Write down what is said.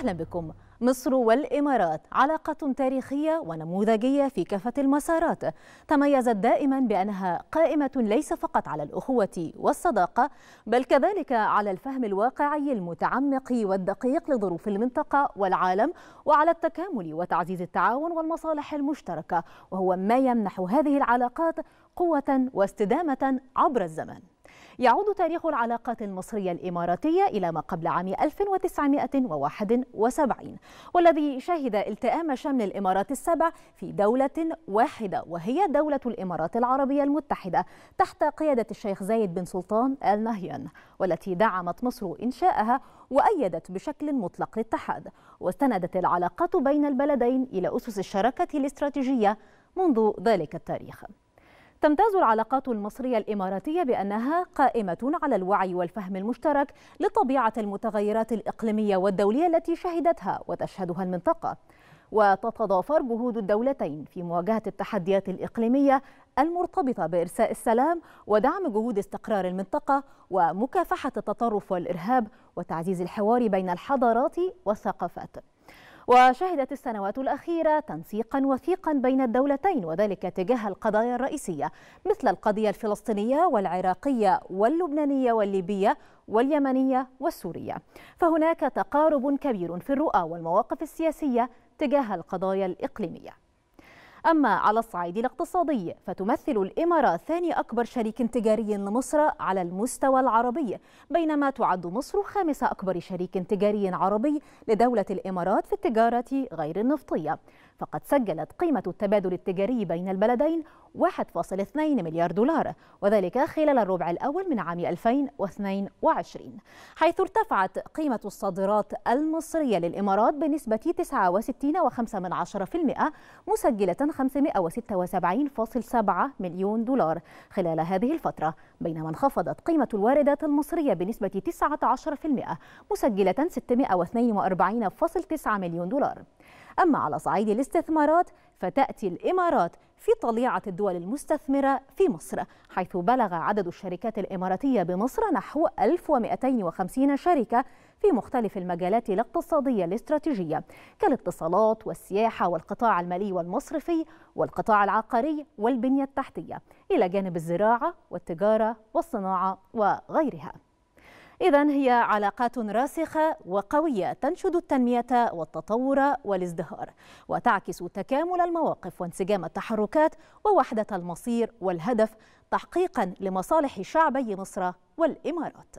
أهلا بكم مصر والإمارات علاقة تاريخية ونموذجية في كافة المسارات تميزت دائما بأنها قائمة ليس فقط على الأخوة والصداقة بل كذلك على الفهم الواقعي المتعمق والدقيق لظروف المنطقة والعالم وعلى التكامل وتعزيز التعاون والمصالح المشتركة وهو ما يمنح هذه العلاقات قوة واستدامة عبر الزمن يعود تاريخ العلاقات المصرية الإماراتية إلى ما قبل عام 1971 والذي شهد التئام شمل الإمارات السبع في دولة واحدة وهي دولة الإمارات العربية المتحدة تحت قيادة الشيخ زايد بن سلطان آل نهيان والتي دعمت مصر إنشاءها وأيدت بشكل مطلق الاتحاد واستندت العلاقات بين البلدين إلى أسس الشراكة الاستراتيجية منذ ذلك التاريخ تمتاز العلاقات المصرية الإماراتية بأنها قائمة على الوعي والفهم المشترك لطبيعة المتغيرات الإقليمية والدولية التي شهدتها وتشهدها المنطقة وتتضافر جهود الدولتين في مواجهة التحديات الإقليمية المرتبطة بإرساء السلام ودعم جهود استقرار المنطقة ومكافحة التطرف والإرهاب وتعزيز الحوار بين الحضارات والثقافات وشهدت السنوات الأخيرة تنسيقا وثيقا بين الدولتين وذلك تجاه القضايا الرئيسية مثل القضية الفلسطينية والعراقية واللبنانية والليبية واليمنية والسورية فهناك تقارب كبير في الرؤى والمواقف السياسية تجاه القضايا الإقليمية أما على الصعيد الاقتصادي فتمثل الإمارات ثاني أكبر شريك تجاري لمصر على المستوى العربي بينما تعد مصر خامس أكبر شريك تجاري عربي لدولة الإمارات في التجارة غير النفطية فقد سجلت قيمة التبادل التجاري بين البلدين 1.2 مليار دولار وذلك خلال الربع الأول من عام 2022 حيث ارتفعت قيمة الصادرات المصرية للإمارات بنسبة 69.5% مسجلة 576.7 مليون دولار خلال هذه الفترة بينما انخفضت قيمة الواردات المصرية بنسبة 19% مسجلة 642.9 مليون دولار أما على صعيد الاستثمارات فتأتي الإمارات في طليعة الدول المستثمرة في مصر حيث بلغ عدد الشركات الإماراتية بمصر نحو 1250 شركة في مختلف المجالات الاقتصادية الاستراتيجية كالاتصالات والسياحة والقطاع المالي والمصرفي والقطاع العقاري والبنية التحتية إلى جانب الزراعة والتجارة والصناعة وغيرها إذا هي علاقات راسخة وقوية تنشد التنمية والتطور والازدهار وتعكس تكامل المواقف وانسجام التحركات ووحدة المصير والهدف تحقيقا لمصالح شعبي مصر والإمارات